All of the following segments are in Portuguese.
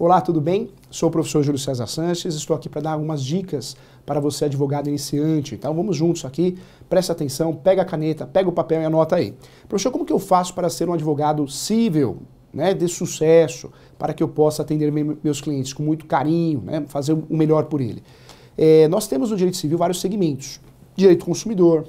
Olá, tudo bem? Sou o professor Júlio César Sanches, estou aqui para dar algumas dicas para você advogado iniciante. Então vamos juntos aqui, presta atenção, pega a caneta, pega o papel e anota aí. Professor, como que eu faço para ser um advogado civil, né, de sucesso, para que eu possa atender meus clientes com muito carinho, né, fazer o melhor por ele? É, nós temos no direito civil vários segmentos, direito consumidor,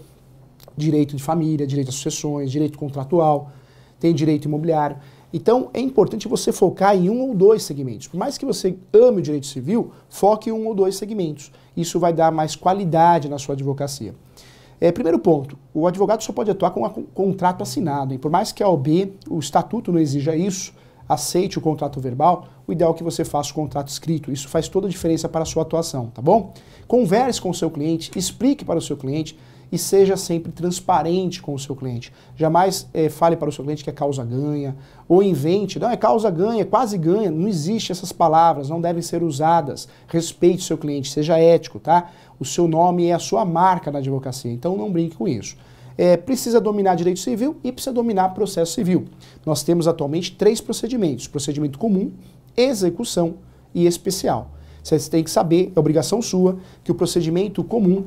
direito de família, direito a sucessões, direito contratual, tem direito imobiliário. Então é importante você focar em um ou dois segmentos. Por mais que você ame o direito civil, foque em um ou dois segmentos. Isso vai dar mais qualidade na sua advocacia. É, primeiro ponto, o advogado só pode atuar com um contrato assinado. Hein? Por mais que a OB, o estatuto não exija isso, aceite o contrato verbal, o ideal é que você faça o contrato escrito. Isso faz toda a diferença para a sua atuação, tá bom? Converse com o seu cliente, explique para o seu cliente e seja sempre transparente com o seu cliente. Jamais é, fale para o seu cliente que é causa ganha ou invente, não, é causa ganha, é quase ganha. Não existe essas palavras, não devem ser usadas. Respeite o seu cliente, seja ético, tá? O seu nome é a sua marca na advocacia, então não brinque com isso. É, precisa dominar direito civil e precisa dominar processo civil. Nós temos atualmente três procedimentos: procedimento comum, execução e especial. Você tem que saber, é obrigação sua, que o procedimento comum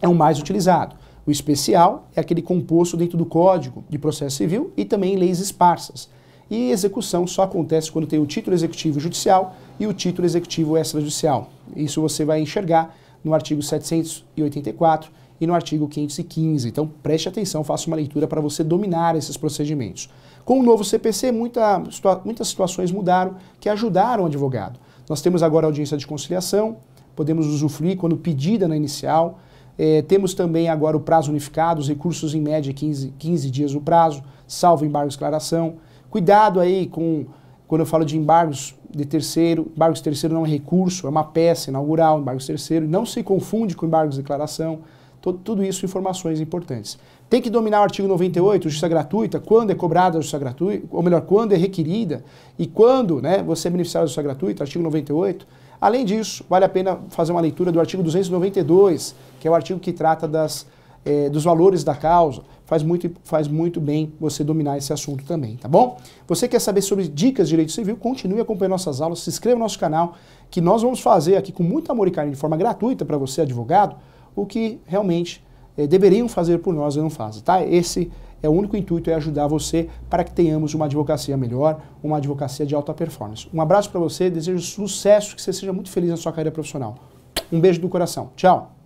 é o mais utilizado. O especial é aquele composto dentro do Código de Processo Civil e também em leis esparsas. E execução só acontece quando tem o título executivo judicial e o título executivo extrajudicial. Isso você vai enxergar no artigo 784 e no artigo 515. Então preste atenção, faça uma leitura para você dominar esses procedimentos. Com o novo CPC, muita, muitas situações mudaram que ajudaram o advogado. Nós temos agora audiência de conciliação, podemos usufruir quando pedida na inicial, é, temos também agora o prazo unificado, os recursos em média 15, 15 dias o prazo, salvo embargo de declaração Cuidado aí com, quando eu falo de embargos de terceiro, embargos de terceiro não é recurso, é uma peça inaugural, embargos de terceiro, não se confunde com embargos de declaração, todo, tudo isso informações importantes. Tem que dominar o artigo 98, justiça gratuita, quando é cobrada a justiça gratuita, ou melhor, quando é requerida e quando né, você é beneficiário da justiça gratuita, artigo 98, Além disso, vale a pena fazer uma leitura do artigo 292, que é o artigo que trata das, eh, dos valores da causa. Faz muito, faz muito bem você dominar esse assunto também, tá bom? Você quer saber sobre dicas de direito civil? Continue acompanhando nossas aulas, se inscreva no nosso canal, que nós vamos fazer aqui com muito amor e carinho, de forma gratuita para você, advogado, o que realmente eh, deveriam fazer por nós e não fazem, tá? Esse é o único intuito é ajudar você para que tenhamos uma advocacia melhor, uma advocacia de alta performance. Um abraço para você, desejo sucesso, que você seja muito feliz na sua carreira profissional. Um beijo do coração. Tchau.